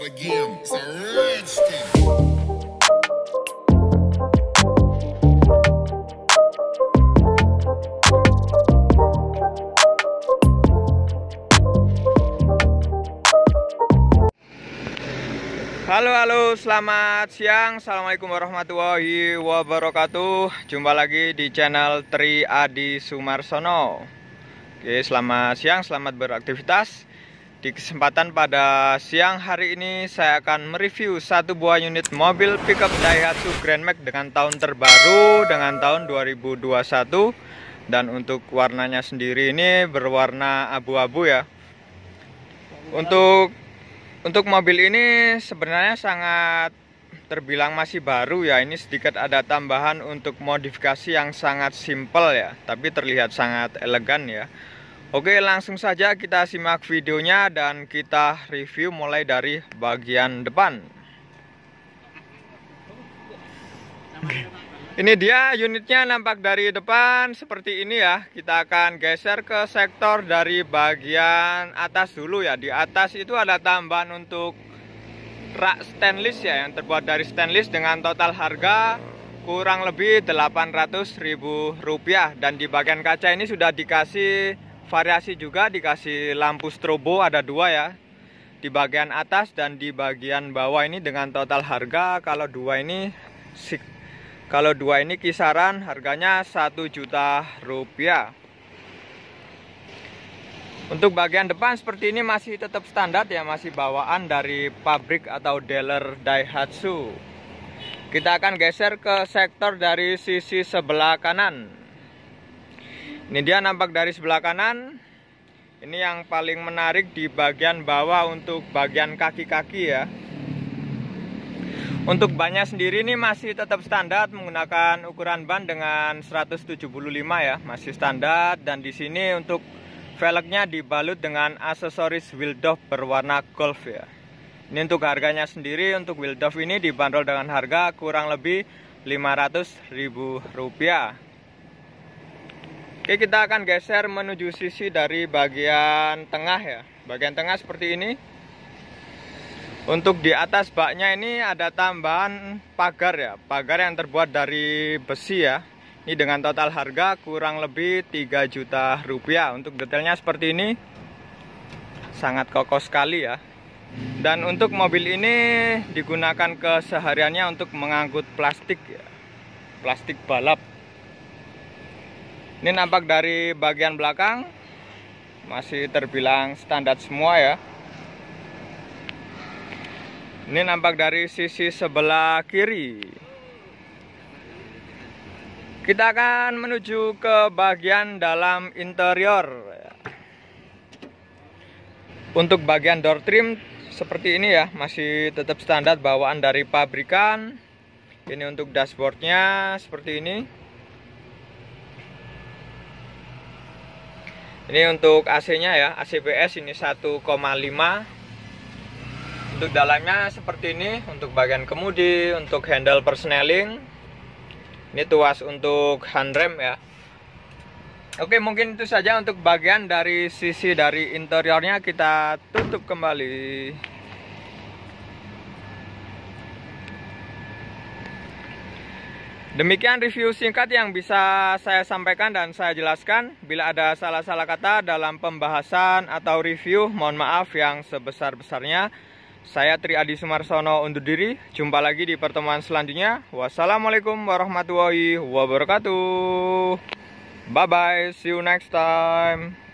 start again. Halo halo selamat siang Assalamualaikum warahmatullahi wabarakatuh Jumpa lagi di channel Tri Adi Sumarsono Oke selamat siang selamat beraktivitas di kesempatan pada siang hari ini saya akan mereview satu buah unit mobil pickup Daihatsu Grand Max dengan tahun terbaru dengan tahun 2021 dan untuk warnanya sendiri ini berwarna abu-abu ya. Untuk untuk mobil ini sebenarnya sangat terbilang masih baru ya. Ini sedikit ada tambahan untuk modifikasi yang sangat simpel ya, tapi terlihat sangat elegan ya. Oke langsung saja kita simak videonya dan kita review mulai dari bagian depan Ini dia unitnya nampak dari depan seperti ini ya Kita akan geser ke sektor dari bagian atas dulu ya Di atas itu ada tambahan untuk rak stainless ya Yang terbuat dari stainless dengan total harga kurang lebih ribu rupiah Dan di bagian kaca ini sudah dikasih variasi juga dikasih lampu strobo ada dua ya di bagian atas dan di bagian bawah ini dengan total harga kalau dua ini kalau dua ini kisaran harganya satu juta rupiah untuk bagian depan seperti ini masih tetap standar ya masih bawaan dari pabrik atau dealer Daihatsu kita akan geser ke sektor dari sisi sebelah kanan ini dia nampak dari sebelah kanan. Ini yang paling menarik di bagian bawah untuk bagian kaki-kaki ya. Untuk bannya sendiri ini masih tetap standar menggunakan ukuran ban dengan 175 ya, masih standar dan di sini untuk velgnya dibalut dengan aksesoris wheel berwarna golf ya. Ini untuk harganya sendiri untuk wheel ini dibanderol dengan harga kurang lebih 500.000 rupiah Oke kita akan geser menuju sisi dari bagian tengah ya Bagian tengah seperti ini Untuk di atas baknya ini ada tambahan pagar ya Pagar yang terbuat dari besi ya Ini dengan total harga kurang lebih 3 juta rupiah Untuk detailnya seperti ini Sangat kokoh sekali ya Dan untuk mobil ini digunakan kesehariannya untuk mengangkut plastik ya Plastik balap ini nampak dari bagian belakang masih terbilang standar semua ya. Ini nampak dari sisi sebelah kiri. Kita akan menuju ke bagian dalam interior. Untuk bagian door trim seperti ini ya, masih tetap standar bawaan dari pabrikan. Ini untuk dashboardnya seperti ini. ini untuk AC nya ya ACBS ini 1,5 untuk dalamnya seperti ini untuk bagian kemudi untuk handle persneling ini tuas untuk handrem ya Oke mungkin itu saja untuk bagian dari sisi dari interiornya kita tutup kembali Demikian review singkat yang bisa saya sampaikan dan saya jelaskan. Bila ada salah-salah kata dalam pembahasan atau review, mohon maaf yang sebesar-besarnya. Saya Tri Adi Sumarsono undur diri. Jumpa lagi di pertemuan selanjutnya. Wassalamualaikum warahmatullahi wabarakatuh. Bye-bye. See you next time.